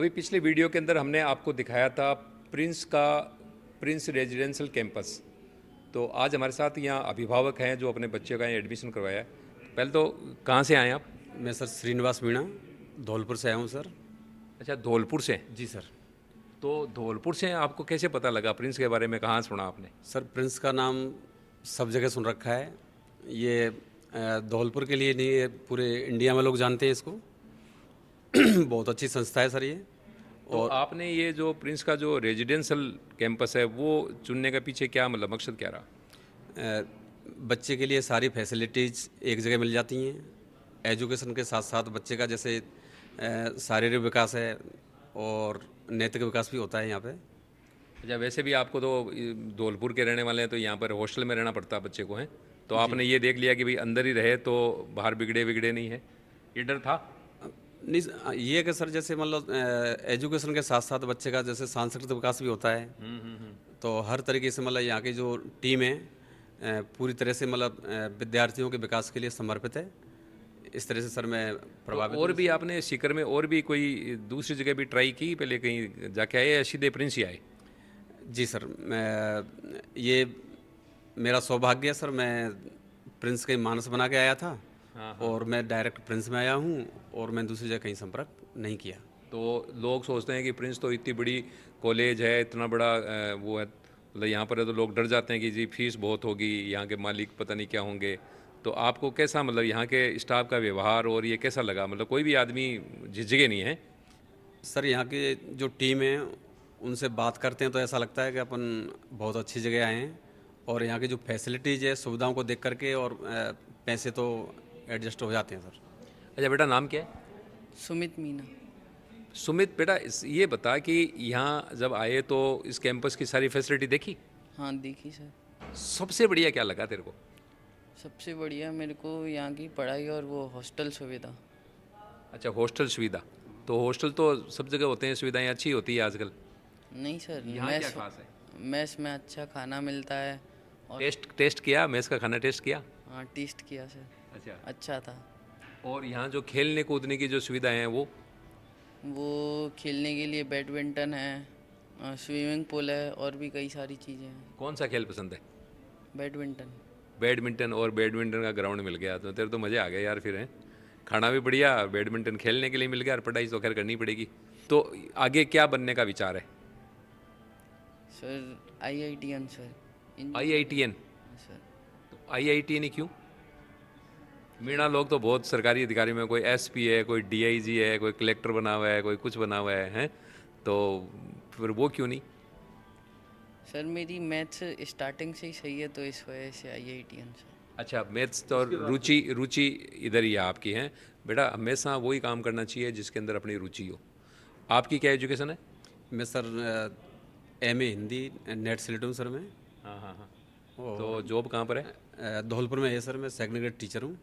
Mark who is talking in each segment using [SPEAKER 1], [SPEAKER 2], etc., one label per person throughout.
[SPEAKER 1] अभी पिछले वीडियो के अंदर हमने आपको दिखाया था प्रिंस का प्रिंस रेजिडेंशियल कैंपस तो आज हमारे साथ यहाँ अभिभावक हैं जो अपने बच्चे का यहाँ एडमिशन करवाया है पहले तो कहाँ से आए आप मैं सर श्रीनिवास मीणा धौलपुर से आया हूँ सर अच्छा धौलपुर से जी सर तो धौलपुर से आपको कैसे पता लगा प्रिंस के बारे में कहाँ सुना आपने सर प्रिंस का नाम सब जगह सुन रखा है ये धौलपुर के लिए नहीं है पूरे इंडिया में लोग जानते हैं इसको बहुत अच्छी संस्था है सर ये तो और आपने ये जो प्रिंस का जो रेजिडेंशल कैंपस है वो चुनने का पीछे क्या मतलब मकसद क्या रहा बच्चे के लिए सारी फैसिलिटीज़ एक जगह मिल
[SPEAKER 2] जाती हैं एजुकेशन के साथ साथ बच्चे का जैसे शारीरिक विकास है और नैतिक विकास भी होता है यहाँ पे
[SPEAKER 1] अच्छा वैसे भी आपको तो धौलपुर के रहने वाले हैं तो यहाँ पर हॉस्टल में रहना पड़ता है बच्चे को हैं तो आपने ये देख लिया कि भाई अंदर ही रहे तो बाहर बिगड़े बिगड़े नहीं है
[SPEAKER 2] ये डर था नहीं ये कि सर जैसे मतलब एजुकेशन के साथ साथ बच्चे का जैसे सांस्कृतिक विकास भी होता है हम्म, हम्म, हम्म। तो हर तरीके से मतलब यहाँ की जो टीम है पूरी तरह से मतलब विद्यार्थियों के विकास के लिए समर्पित
[SPEAKER 1] है इस तरह से सर मैं प्रभावित तो और भी आपने शिखर में और भी कोई दूसरी जगह भी ट्राई की पहले कहीं जाके आए या सीधे प्रिंस ही आए
[SPEAKER 2] जी सर मैं ये मेरा सौभाग्य है सर मैं प्रिंस के मानस बना के आया था हाँ, और हाँ। मैं डायरेक्ट प्रिंस में आया हूँ और मैं दूसरी जगह कहीं संपर्क नहीं किया तो
[SPEAKER 1] लोग सोचते हैं कि प्रिंस तो इतनी बड़ी कॉलेज है इतना बड़ा वो है मतलब यहाँ पर है तो लोग डर जाते हैं कि जी फीस बहुत होगी यहाँ के मालिक पता नहीं क्या होंगे तो आपको कैसा मतलब यहाँ के स्टाफ का व्यवहार और ये कैसा लगा मतलब कोई भी आदमी झिझके नहीं है
[SPEAKER 2] सर यहाँ की जो टीम है उनसे बात करते हैं तो ऐसा लगता है कि अपन बहुत अच्छी जगह आए हैं और यहाँ की जो फैसिलिटीज़ है सुविधाओं को देख करके और पैसे तो
[SPEAKER 1] एडजस्ट हो जाते हैं सर अच्छा बेटा नाम क्या है सुमित मीना सुमित बेटा ये बता कि यहाँ जब आए तो इस कैंपस की सारी फैसिलिटी देखी
[SPEAKER 3] हाँ देखी सर
[SPEAKER 1] सबसे बढ़िया क्या लगा तेरे को
[SPEAKER 3] सबसे बढ़िया मेरे को यहाँ की पढ़ाई और वो हॉस्टल सुविधा
[SPEAKER 1] अच्छा हॉस्टल सुविधा तो हॉस्टल तो सब जगह होते हैं सुविधाएं अच्छी होती है आजकल
[SPEAKER 3] नहीं सर यहाँ मैस में अच्छा खाना मिलता है और
[SPEAKER 1] टेस्ट टेस्ट किया मैस का खाना टेस्ट किया
[SPEAKER 3] हाँ टेस्ट किया सर अच्छा अच्छा था
[SPEAKER 1] और यहाँ जो खेलने कूदने की जो सुविधाएं हैं वो
[SPEAKER 3] वो खेलने के लिए बैडमिंटन है स्विमिंग पूल है और भी कई सारी चीज़ें हैं
[SPEAKER 1] कौन सा खेल पसंद है बैडमिंटन बैडमिंटन और बैडमिंटन का ग्राउंड मिल गया तो तेरे तो मज़े आ गए यार फिर हैं खाना भी बढ़िया बैडमिंटन खेलने के लिए मिल गया और पढ़ाई तो खैर करनी पड़ेगी तो आगे क्या बनने का विचार है
[SPEAKER 3] sir I I T N sir I I T N sir
[SPEAKER 1] I I T N क्यों मीणा लोग तो बहुत सरकारी अधिकारी में कोई एसपी है कोई डीआईजी है कोई कलेक्टर बना हुआ है कोई कुछ बना हुआ है हैं तो फिर वो क्यों नहीं
[SPEAKER 3] सर मेरी मैथ्स स्टार्टिंग से ही सही है तो इस वजह से आई आई टी
[SPEAKER 1] अच्छा मैथ्स तो रुचि रुचि इधर ही है आपकी है बेटा हमेशा वही काम करना चाहिए जिसके अंदर अपनी रुचि हो आपकी क्या एजुकेशन है मैं sir M A Hindi NET select हूँ सर मैं हाँ हाँ हाँ तो जॉब कहाँ पर है धौलपुर में है सर मैं सेकेंड ग्रेड टीचर हूँ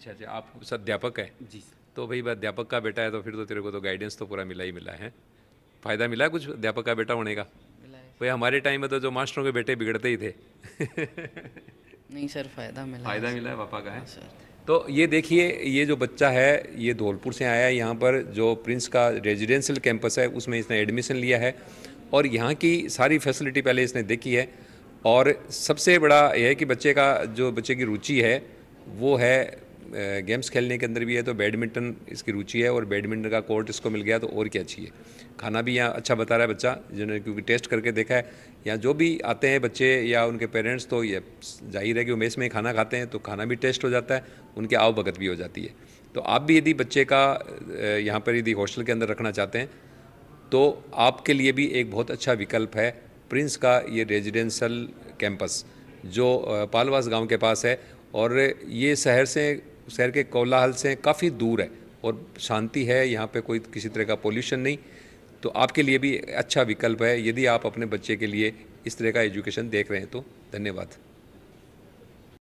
[SPEAKER 1] अच्छा अच्छा आप उस अध्यापक है जी तो भाई अध्यापक का बेटा है तो फिर तो तेरे को तो गाइडेंस तो पूरा मिला ही मिला है फ़ायदा मिला कुछ अध्यापक का बेटा होने का भाई हमारे टाइम में तो जो मास्टरों के बेटे बिगड़ते ही थे
[SPEAKER 3] नहीं सर फ़ायदा मिला फ़ायदा मिला है पापा का है हाँ, सर
[SPEAKER 1] तो ये देखिए ये जो बच्चा है ये धौलपुर से आया है यहाँ पर जो प्रिंस का रेजिडेंशियल कैंपस है उसमें इसने एडमिशन लिया है और यहाँ की सारी फैसिलिटी पहले इसने देखी है और सबसे बड़ा यह है कि बच्चे का जो बच्चे की रुचि है वो है गेम्स खेलने के अंदर भी है तो बैडमिंटन इसकी रुचि है और बैडमिंटन का कोर्ट इसको मिल गया तो और क्या चाहिए खाना भी यहाँ अच्छा बता रहा है बच्चा जिन्होंने क्योंकि टेस्ट करके देखा है यहाँ जो भी आते हैं बच्चे या उनके पेरेंट्स तो ये जाहिर है कि वो मेस में ही खाना खाते हैं तो खाना भी टेस्ट हो जाता है उनकी आव भगत भी हो जाती है तो आप भी यदि बच्चे का यहाँ पर यदि हॉस्टल के अंदर रखना चाहते हैं तो आपके लिए भी एक बहुत अच्छा विकल्प है प्रिंस का ये रेजिडेंशल कैंपस जो पालवास गांव के पास है और ये शहर से शहर के कोलाहल से काफ़ी दूर है और शांति है यहाँ पे कोई किसी तरह का पोल्यूशन नहीं तो आपके लिए भी अच्छा विकल्प है यदि आप अपने बच्चे के लिए इस तरह का एजुकेशन देख रहे हैं तो धन्यवाद